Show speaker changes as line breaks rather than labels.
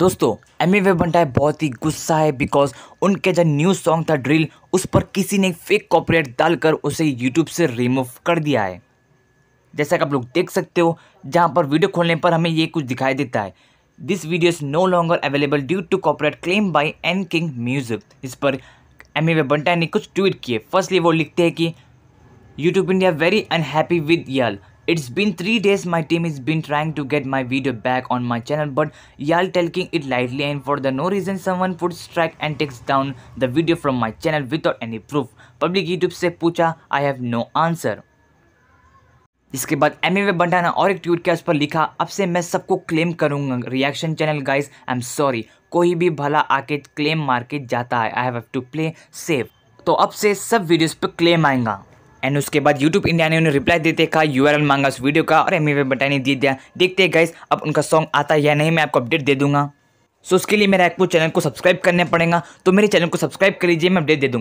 दोस्तों एम वे बंटाए बहुत ही गुस्सा है बिकॉज उनके जो न्यू सॉन्ग था ड्रिल उस पर किसी ने फेक कॉपरेट डालकर उसे यूट्यूब से रिमूव कर दिया है जैसा कि आप लोग देख सकते हो जहाँ पर वीडियो खोलने पर हमें ये कुछ दिखाई देता है this video is no longer available due to copyright claim by an king music इस पर एम वे बंटाए ने कुछ ट्वीट किए फर्स्टली वो लिखते हैं कि YouTube India very unhappy with you it's been three days my team is been trying to get my video back on my channel but you are taking it lightly and for the no reason some one put strike and takes down the video from my channel without any proof public YouTube से पूछा I have no answer इसके बाद M एवे बंटाना और एक tweet किया उस पर लिखा अब से मैं सबको क्लेम करूंगा reaction channel guys I am sorry कोई भी भला आके क्लेम मार के जाता है I have to play safe तो अब से सब वीडियोज पर क्लेम आएगा एंड उसके बाद यूट्यूब इंडिया ने उन्हें रिप्लाई देते कहा यू आर मांगा उस वीडियो का और एम ई बटाने दे दिया देखते गाइस अब उनका सॉन्ग आता है या नहीं मैं आपको अपडेट दे दूंगा सो उसके लिए मेरा एक्पो चैनल को सब्सक्राइब करना पड़ेगा तो मेरे चैनल को सब्सक्राइब कर लीजिए मैं अपडेट दे दूंगा